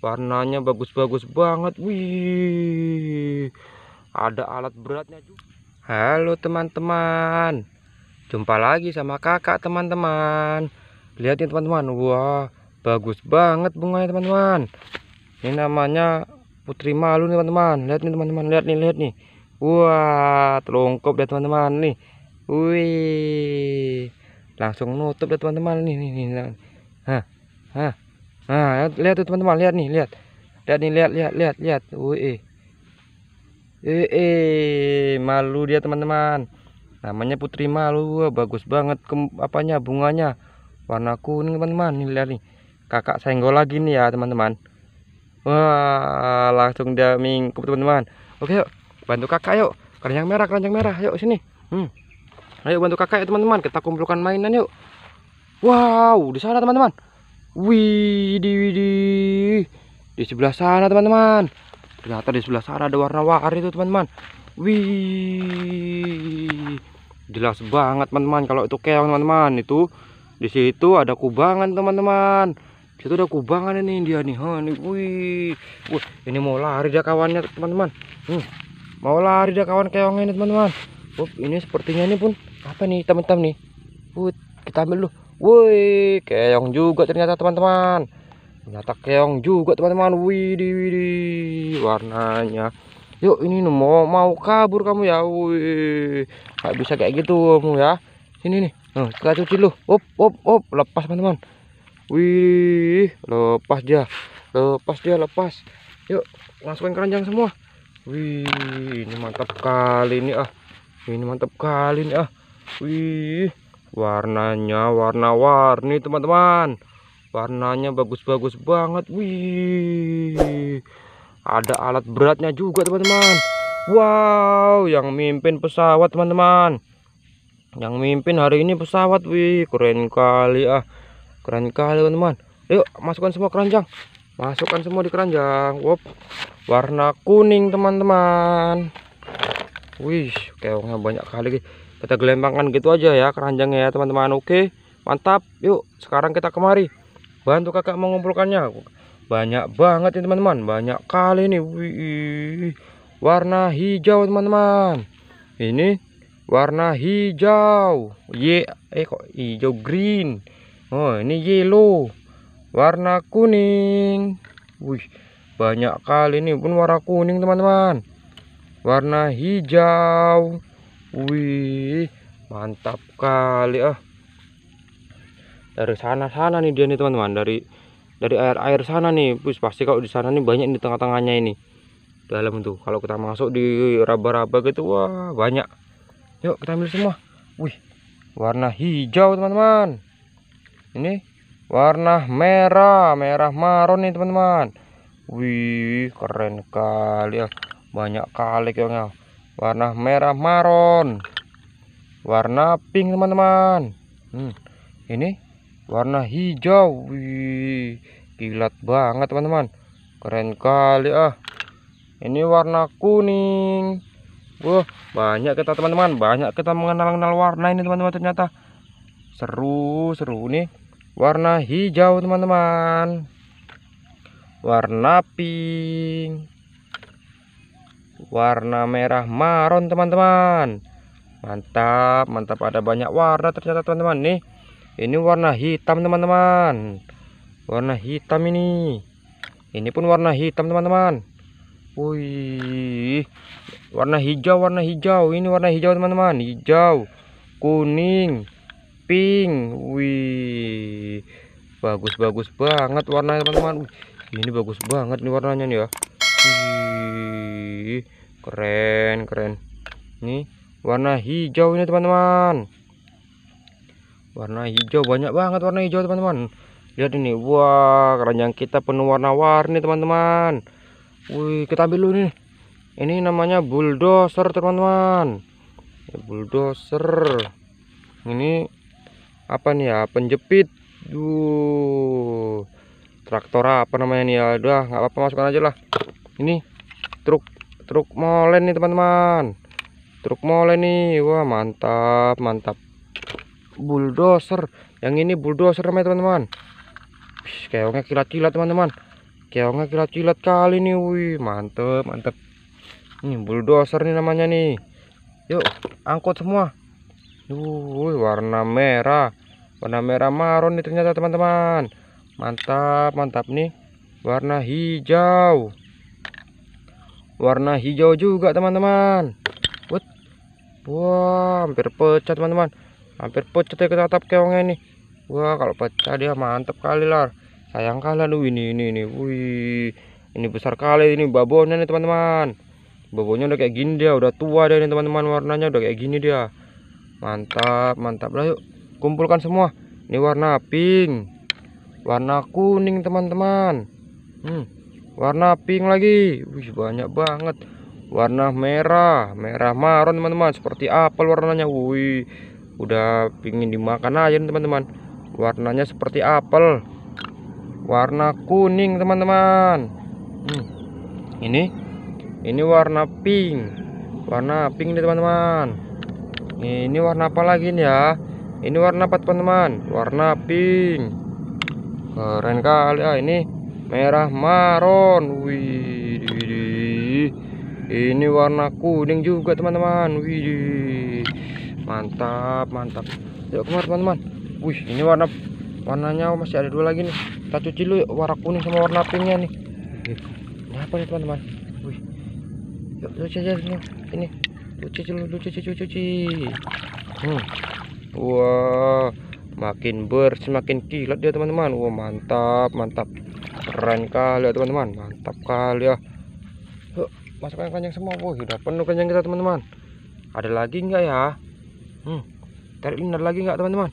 warnanya bagus-bagus banget wih ada alat beratnya juga halo teman-teman jumpa lagi sama kakak teman-teman lihat ya teman-teman wah bagus banget bunganya teman-teman ini namanya putri malu nih teman-teman lihat nih teman-teman lihat nih lihat nih wah terungkup ya teman-teman nih wih langsung nutup ya teman-teman nih nih nih hah hah Nah, lihat tuh teman-teman, lihat nih, lihat. Lihat nih, lihat, lihat, lihat, lihat. Wih. Eh, eh, malu dia teman-teman. Namanya Putri Malu, bagus banget ke, apanya bunganya. Warna kuning teman-teman, nih lihat nih. Kakak senggol lagi nih ya teman-teman. Wah, langsung dia mingkup teman-teman. Oke, yuk. Bantu kakak yuk. Keranjang merah, keranjang merah. Yuk sini. Hmm. Ayo bantu kakak ya teman-teman. Kita kumpulkan mainan yuk. Wow, di sana teman-teman. Widih, widih. Di sebelah sana, teman-teman. Ternyata di sebelah sana ada warna-warni itu, teman-teman. Wih. Jelas banget, teman-teman. Kalau itu keong, teman-teman, itu di situ ada kubangan, teman-teman. Di situ ada kubangan ini dia nih. Hah, ini. Wih. Wih, ini mau lari dia kawannya, teman-teman. Hmm. Mau lari dia kawan keong ini, teman-teman. ini sepertinya ini pun apa nih, teman-teman nih? Wih, kita ambil dulu. Woi, keong juga ternyata teman-teman. Ternyata keong juga teman-teman. Widih, widih, warnanya. Yuk, ini mau mau kabur kamu ya. Woi. nggak bisa kayak gitu kamu ya. Sini nih, nah, kita cuci lu. Op, op, op, lepas teman-teman. Wih, lepas dia, lepas dia, lepas. Yuk, masukin keranjang semua. Wih, ini mantap kali ini ah. Ini mantap kali ini ah. Wih, warnanya warna-warni teman-teman warnanya bagus-bagus banget wih ada alat beratnya juga teman-teman wow yang mimpin pesawat teman-teman yang mimpin hari ini pesawat wih keren kali ah keren kali teman-teman yuk masukkan semua keranjang masukkan semua di keranjang Wop. warna kuning teman-teman wih keongnya banyak kali kita gelembangkan gitu aja ya keranjangnya ya teman-teman oke mantap yuk sekarang kita kemari bantu kakak mengumpulkannya banyak banget ya teman-teman banyak kali nih Wih, warna hijau teman-teman ini warna hijau ye eh kok hijau green oh ini yellow warna kuning wih banyak kali ini pun warna kuning teman-teman warna hijau Wih, mantap kali ah. Dari sana-sana nih dia nih teman-teman, dari dari air-air sana nih. Bus pasti kalau di sana nih banyak di tengah-tengahnya ini. Dalam tuh. Kalau kita masuk di raba-raba gitu, wah banyak. Yuk kita ambil semua. Wih, warna hijau teman-teman. Ini warna merah, merah marun nih teman-teman. Wih, keren kali ya. Banyak kali kayaknya warna merah maron warna pink teman-teman hmm. ini warna hijau Wih, kilat banget teman-teman keren kali ah ini warna kuning Wah, banyak kita teman-teman, banyak kita mengenal-kenal warna ini teman-teman ternyata. Seru, seru nih. Warna hijau teman-teman. Warna pink warna merah maron teman-teman mantap mantap ada banyak warna ternyata teman-teman nih ini warna hitam teman-teman warna hitam ini ini pun warna hitam teman-teman wih warna hijau warna hijau ini warna hijau teman-teman hijau kuning pink wih bagus-bagus banget warna teman-teman ini bagus banget nih warnanya nih ya keren keren ini warna hijau ini teman-teman warna hijau banyak banget warna hijau teman-teman lihat ini wah keranjang kita penuh warna-warni teman-teman wih kita ambil dulu nih ini namanya bulldozer teman-teman bulldozer ini apa nih ya penjepit duh traktor apa namanya nih ya udah nggak apa-apa masukkan aja lah ini truk truk molen nih teman-teman truk molen nih wah mantap mantap bulldozer yang ini bulldozer namanya teman-teman keongnya kilat-kilat teman-teman keongnya kilat-kilat kali nih wih mantep mantep ini bulldozer nih namanya nih yuk angkut semua Wih, warna merah warna merah maron nih ternyata teman-teman mantap mantap nih warna hijau warna hijau juga teman-teman wah hampir pecah teman-teman hampir pecah ya kita atap keongnya ini. wah kalau pecah dia mantap kali lah sayang kali lu ini ini ini wih ini besar kali ini babonnya nih teman-teman babonnya udah kayak gini dia udah tua dia nih teman-teman warnanya udah kayak gini dia mantap mantap lah yuk kumpulkan semua ini warna pink warna kuning teman-teman hmm warna pink lagi Wih, banyak banget warna merah merah marun teman-teman seperti apel warnanya wih udah pingin dimakan aja teman-teman warnanya seperti apel warna kuning teman-teman hmm. ini ini warna pink warna pink nih teman-teman ini warna apa lagi nih ya ini warna apa teman-teman warna pink keren kali ya ini merah maron wih ini warna kuning juga teman-teman wih mantap mantap yuk kemar teman-teman wih ini warna warnanya masih ada dua lagi nih kita cuci dulu warna kuning sama warna pinknya nih ini apa nih teman-teman wih yuk cuci aja ini ini cuci dulu cuci cuci cuci hmm. wah makin bersih makin kilat dia teman-teman wah mantap mantap keren kali ya teman-teman mantap kali ya Yuk, masukkan kenyang semua wah sudah penuh kenyang kita teman-teman ada lagi enggak ya hmm, tarik linar lagi enggak teman-teman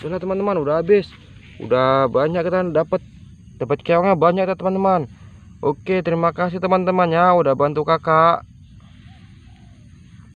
sudah teman-teman udah habis udah banyak kita dapat dapat keongnya banyak ya teman-teman oke terima kasih teman-teman ya udah bantu kakak